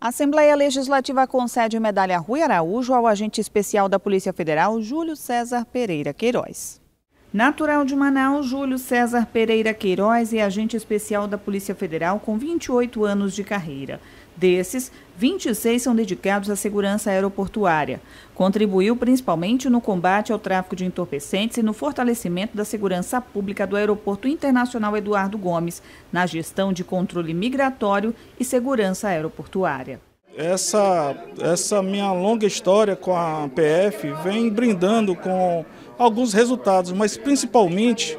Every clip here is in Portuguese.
A Assembleia Legislativa concede medalha Rui Araújo ao agente especial da Polícia Federal, Júlio César Pereira Queiroz. Natural de Manaus, Júlio César Pereira Queiroz é agente especial da Polícia Federal com 28 anos de carreira. Desses, 26 são dedicados à segurança aeroportuária. Contribuiu principalmente no combate ao tráfico de entorpecentes e no fortalecimento da segurança pública do Aeroporto Internacional Eduardo Gomes, na gestão de controle migratório e segurança aeroportuária essa, essa minha longa história com a PF vem brindando com alguns resultados, mas principalmente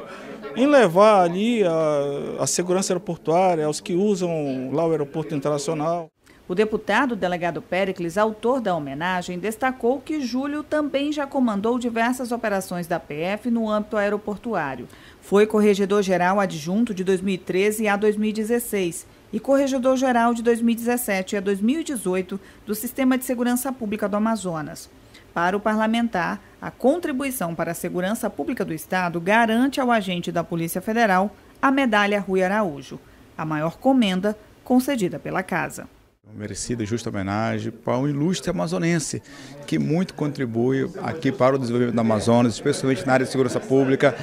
em levar ali a, a segurança aeroportuária aos que usam lá o aeroporto internacional. O deputado delegado Pericles, autor da homenagem, destacou que Júlio também já comandou diversas operações da PF no âmbito aeroportuário. Foi corregedor-geral adjunto de 2013 a 2016 e corregedor-geral de 2017 a 2018 do Sistema de Segurança Pública do Amazonas. Para o parlamentar, a contribuição para a segurança pública do Estado garante ao agente da Polícia Federal a medalha Rui Araújo, a maior comenda concedida pela Casa. Merecida e justa homenagem para um ilustre amazonense que muito contribui aqui para o desenvolvimento da Amazonas, especialmente na área de segurança pública.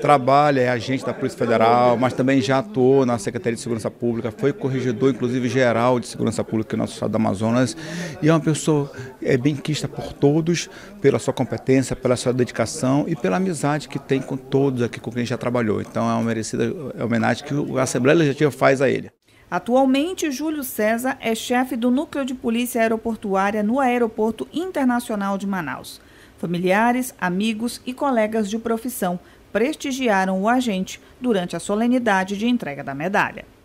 Trabalha, é agente da Polícia Federal, mas também já atuou na Secretaria de Segurança Pública, foi corregedor, inclusive, geral de segurança pública no nosso estado do Amazonas. E é uma pessoa é, bem quista por todos, pela sua competência, pela sua dedicação e pela amizade que tem com todos aqui com quem já trabalhou. Então é uma merecida homenagem que a Assembleia Legislativa faz a ele. Atualmente, Júlio César é chefe do Núcleo de Polícia Aeroportuária no Aeroporto Internacional de Manaus. Familiares, amigos e colegas de profissão prestigiaram o agente durante a solenidade de entrega da medalha.